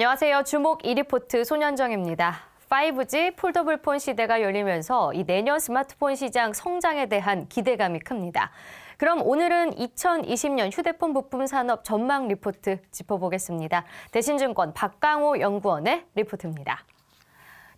안녕하세요. 주목 이리포트 손현정입니다. 5G 폴더블 폰 시대가 열리면서 이 내년 스마트폰 시장 성장에 대한 기대감이 큽니다. 그럼 오늘은 2020년 휴대폰 부품 산업 전망 리포트 짚어보겠습니다. 대신증권 박강호 연구원의 리포트입니다.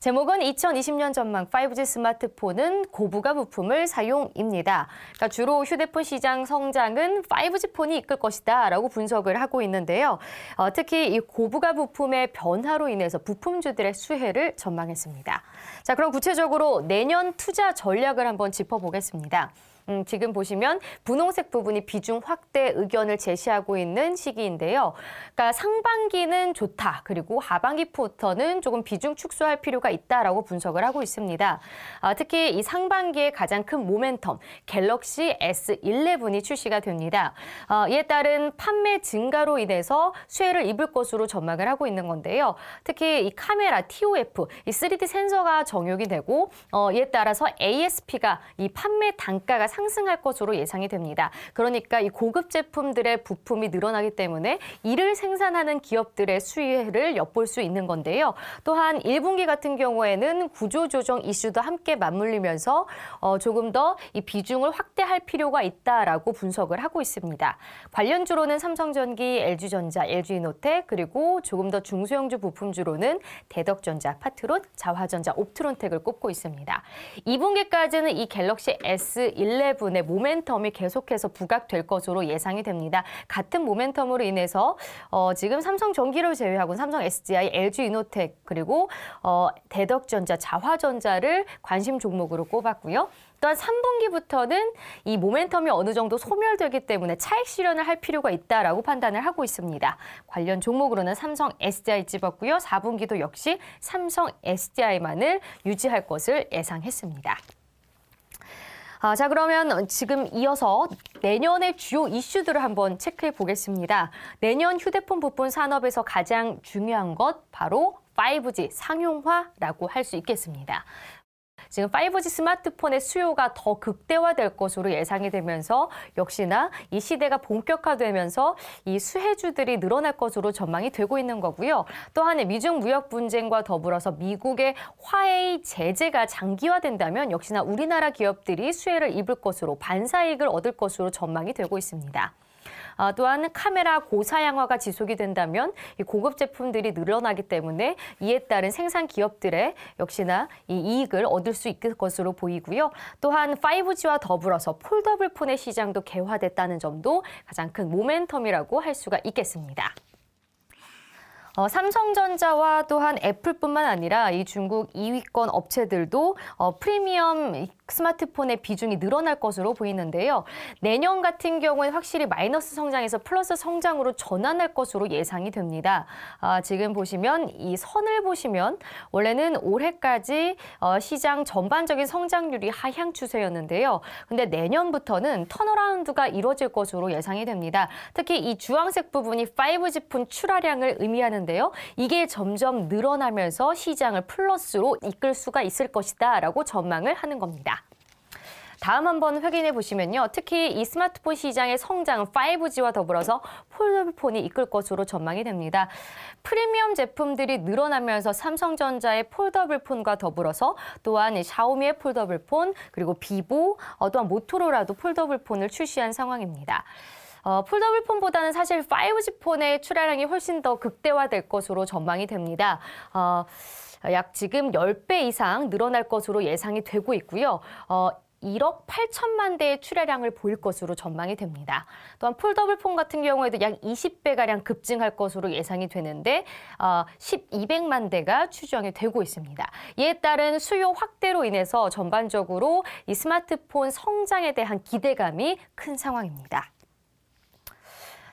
제목은 2020년 전망 5G 스마트폰은 고부가 부품을 사용입니다. 그러니까 주로 휴대폰 시장 성장은 5G 폰이 이끌 것이다 라고 분석을 하고 있는데요. 어, 특히 이 고부가 부품의 변화로 인해서 부품주들의 수혜를 전망했습니다. 자, 그럼 구체적으로 내년 투자 전략을 한번 짚어보겠습니다. 음, 지금 보시면 분홍색 부분이 비중 확대 의견을 제시하고 있는 시기인데요. 그러니까 상반기는 좋다. 그리고 하반기부터는 조금 비중 축소할 필요가 있다라고 분석을 하고 있습니다. 아, 특히 이 상반기에 가장 큰 모멘텀 갤럭시 S11이 출시가 됩니다. 아, 이에 따른 판매 증가로 인해서 수혜를 입을 것으로 전망을 하고 있는 건데요. 특히 이 카메라 TOF, 이 3D 센서가 정용이 되고 어, 이에 따라서 ASP가 이 판매 단가가 상승할 것으로 예상이 됩니다. 그러니까 이 고급 제품들의 부품이 늘어나기 때문에 이를 생산하는 기업들의 수혜를 엿볼 수 있는 건데요. 또한 1분기 같은 경우에는 구조조정 이슈도 함께 맞물리면서 어, 조금 더 이 비중을 확대할 필요가 있다라고 분석을 하고 있습니다. 관련주로는 삼성전기, LG전자, LG이노텍 그리고 조금 더 중소형주 부품주로는 대덕전자, 파트론, 자화전자, 옵트론텍을 꼽고 있습니다. 2분기까지는 이 갤럭시 S11 11의 모멘텀이 계속해서 부각될 것으로 예상이 됩니다. 같은 모멘텀으로 인해서 어, 지금 삼성 전기를 제외하고 삼성 SDI, LG 이노텍 그리고 어, 대덕전자, 자화전자를 관심 종목으로 꼽았고요. 또한 3분기부터는 이 모멘텀이 어느 정도 소멸되기 때문에 차익 실현을 할 필요가 있다라고 판단을 하고 있습니다. 관련 종목으로는 삼성 SDI 집었고요. 4분기도 역시 삼성 SDI만을 유지할 것을 예상했습니다. 아, 자 그러면 지금 이어서 내년의 주요 이슈들을 한번 체크해 보겠습니다. 내년 휴대폰 부품 산업에서 가장 중요한 것 바로 5G 상용화라고 할 수 있겠습니다. 지금 5G 스마트폰의 수요가 더 극대화될 것으로 예상이 되면서 역시나 이 시대가 본격화되면서 이 수혜주들이 늘어날 것으로 전망이 되고 있는 거고요. 또한 미중 무역 분쟁과 더불어서 미국의 화웨이 제재가 장기화된다면 역시나 우리나라 기업들이 수혜를 입을 것으로 반사익을 얻을 것으로 전망이 되고 있습니다. 아, 또한 카메라 고사양화가 지속이 된다면 이 고급 제품들이 늘어나기 때문에 이에 따른 생산 기업들의 역시나 이익을 얻을 수 있을 것으로 보이고요. 또한 5G와 더불어서 폴더블 폰의 시장도 개화됐다는 점도 가장 큰 모멘텀이라고 할 수가 있겠습니다. 어, 삼성전자와 또한 애플뿐만 아니라 이 중국 2위권 업체들도 어, 프리미엄 스마트폰의 비중이 늘어날 것으로 보이는데요. 내년 같은 경우엔 확실히 마이너스 성장에서 플러스 성장으로 전환할 것으로 예상이 됩니다. 아, 지금 보시면 이 선을 보시면 원래는 올해까지 어, 시장 전반적인 성장률이 하향 추세였는데요. 근데 내년부터는 턴어라운드가 이루어질 것으로 예상이 됩니다. 특히 이 주황색 부분이 5G폰 출하량을 의미하는 있는데요 이게 점점 늘어나면서 시장을 플러스로 이끌 수가 있을 것이다 라고 전망을 하는 겁니다. 다음 한번 확인해 보시면요. 특히 이 스마트폰 시장의 성장은 5G와 더불어서 폴더폰이 이끌 것으로 전망이 됩니다. 프리미엄 제품들이 늘어나면서 삼성전자의 폴더블폰과 더불어서 또한 샤오미의 폴더블폰 그리고 비보 어, 또한 모토로라도 폴더블폰을 출시한 상황입니다. 어, 폴더블 폰보다는 사실 5G 폰의 출하량이 훨씬 더 극대화될 것으로 전망이 됩니다. 어, 약 지금 10배 이상 늘어날 것으로 예상이 되고 있고요. 어, 1억 8천만 대의 출하량을 보일 것으로 전망이 됩니다. 또한 폴더블폰 같은 경우에도 약 20배가량 급증할 것으로 예상이 되는데 어, 1200만 대가 추정이 되고 있습니다. 이에 따른 수요 확대로 인해서 전반적으로 이 스마트폰 성장에 대한 기대감이 큰 상황입니다.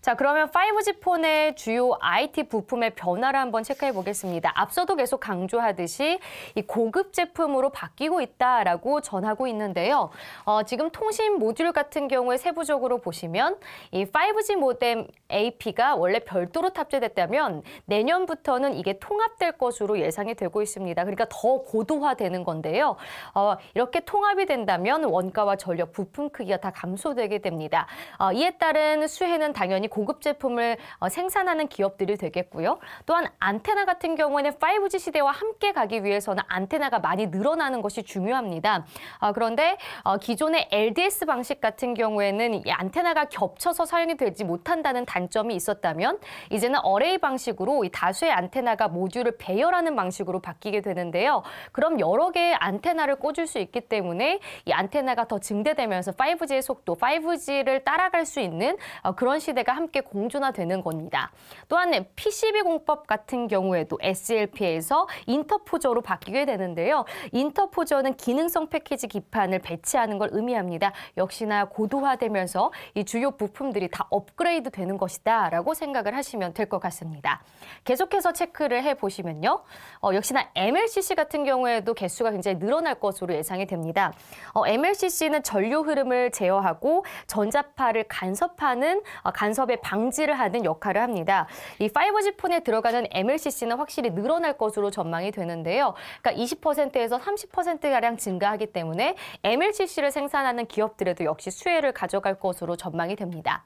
자, 그러면 5G 폰의 주요 IT 부품의 변화를 한번 체크해 보겠습니다. 앞서도 계속 강조하듯이 이 고급 제품으로 바뀌고 있다라고 전하고 있는데요. 어, 지금 통신 모듈 같은 경우에 세부적으로 보시면 이 5G 모뎀 AP가 원래 별도로 탑재됐다면 내년부터는 이게 통합될 것으로 예상이 되고 있습니다. 그러니까 더 고도화되는 건데요. 어, 이렇게 통합이 된다면 원가와 전력 부품 크기가 다 감소되게 됩니다. 어, 이에 따른 수혜는 당연히 고급 제품을 어, 생산하는 기업들이 되겠고요. 또한 안테나 같은 경우에는 5G 시대와 함께 가기 위해서는 안테나가 많이 늘어나는 것이 중요합니다. 어, 그런데 어, 기존의 LDS 방식 같은 경우에는 이 안테나가 겹쳐서 사용이 되지 못한다는 단점이 있었다면 이제는 어레이 방식으로 이 다수의 안테나가 모듈을 배열하는 방식으로 바뀌게 되는데요. 그럼 여러 개의 안테나를 꽂을 수 있기 때문에 이 안테나가 더 증대되면서 5G의 속도, 5G를 따라갈 수 있는 어, 그런 시대가 함께 공존화되는 겁니다. 또한 PCB 공법 같은 경우에도 SLP에서 인터포저로 바뀌게 되는데요. 인터포저는 기능성 패키지 기판을 배치하는 걸 의미합니다. 역시나 고도화되면서 이 주요 부품들이 다 업그레이드 되는 것이다 라고 생각을 하시면 될 것 같습니다. 계속해서 체크를 해보시면요. 어, 역시나 MLCC 같은 경우에도 개수가 굉장히 늘어날 것으로 예상이 됩니다. 어, MLCC는 전류 흐름을 제어하고 전자파를 간섭하는 어, 간섭 기업의 방지를 하는 역할을 합니다. 이 5G 폰에 들어가는 MLCC는 확실히 늘어날 것으로 전망이 되는데요. 그러니까 20%에서 30%가량 증가하기 때문에 MLCC를 생산하는 기업들에도 역시 수혜를 가져갈 것으로 전망이 됩니다.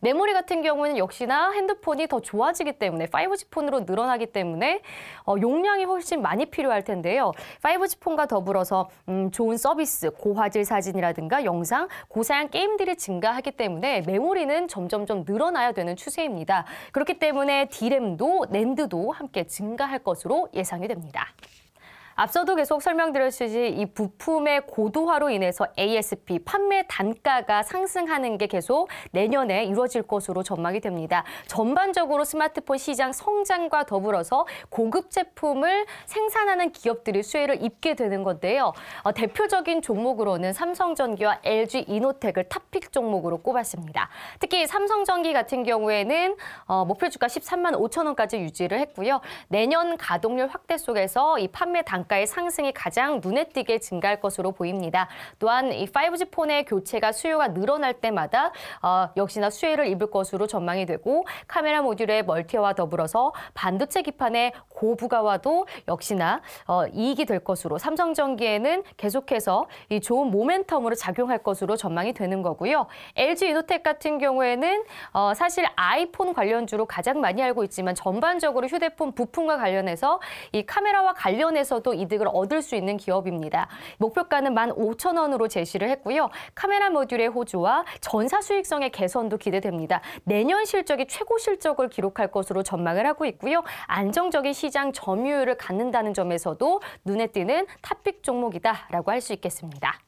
메모리 같은 경우는 역시나 핸드폰이 더 좋아지기 때문에 5G 폰으로 늘어나기 때문에 어, 용량이 훨씬 많이 필요할 텐데요. 5G 폰과 더불어서 음, 좋은 서비스, 고화질 사진이라든가 영상, 고사양 게임들이 증가하기 때문에 메모리는 점점점 늘어나야 되는 추세입니다. 그렇기 때문에 D램도 랜드도 함께 증가할 것으로 예상이 됩니다. 앞서도 계속 설명드렸듯이 이 부품의 고도화로 인해서 ASP 판매 단가가 상승하는 게 계속 내년에 이루어질 것으로 전망이 됩니다. 전반적으로 스마트폰 시장 성장과 더불어서 고급 제품을 생산하는 기업들이 수혜를 입게 되는 건데요. 어, 대표적인 종목으로는 삼성전기와 LG 이노텍을 탑픽 종목으로 꼽았습니다. 특히 삼성전기 같은 경우에는 어, 목표 주가 13만 5천 원까지 유지를 했고요. 내년 가동률 확대 속에서 이 판매 단가 단가의 상승이 가장 눈에 띄게 증가할 것으로 보입니다. 또한 이 5G 폰의 교체가 수요가 늘어날 때마다 어, 역시나 수혜를 입을 것으로 전망이 되고 카메라 모듈의 멀티와 더불어서 반도체 기판의 고부가와도 역시나 어, 이익이 될 것으로 삼성전기에는 계속해서 이 좋은 모멘텀으로 작용할 것으로 전망이 되는 거고요. LG 이노텍 같은 경우에는 어, 사실 아이폰 관련주로 가장 많이 알고 있지만 전반적으로 휴대폰 부품과 관련해서 이 카메라와 관련해서도 이득을 얻을 수 있는 기업입니다. 목표가는 15,000원으로 제시를 했고요. 카메라 모듈의 호주와 전사 수익성의 개선도 기대됩니다. 내년 실적이 최고 실적을 기록할 것으로 전망을 하고 있고요. 안정적인 시장 점유율을 갖는다는 점에서도 눈에 띄는 탑픽 종목이다라고 할 수 있겠습니다.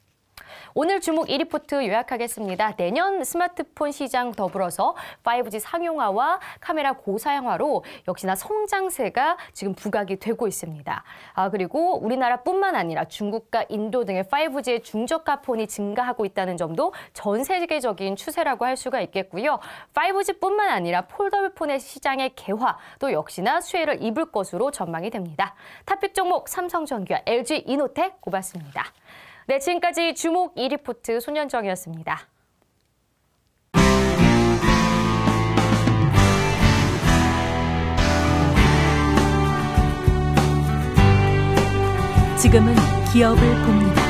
오늘 주목 1리포트 요약하겠습니다. 내년 스마트폰 시장 더불어서 5G 상용화와 카메라 고사양화로 역시나 성장세가 지금 부각이 되고 있습니다. 아 그리고 우리나라뿐만 아니라 중국과 인도 등의 5G의 중저가 폰이 증가하고 있다는 점도 전 세계적인 추세라고 할 수가 있겠고요. 5G뿐만 아니라 폴더블폰의 시장의 개화 또 역시나 수혜를 입을 것으로 전망이 됩니다. 탑픽 종목 삼성전기와 LG 이노텍 고맙습니다 네, 지금까지 주목 2리포트 손현정이었습니다. 지금은 기업을 봅니다.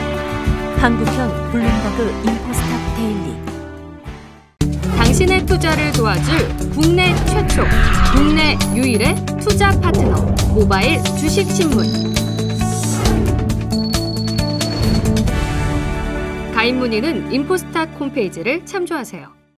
한국형 블룸버그 인포스탑 데일리. 당신의 투자를 도와줄 국내 최초, 국내 유일의 투자 파트너 모바일 주식신문. 가입 문의는 인포스타 홈페이지를 참조하세요.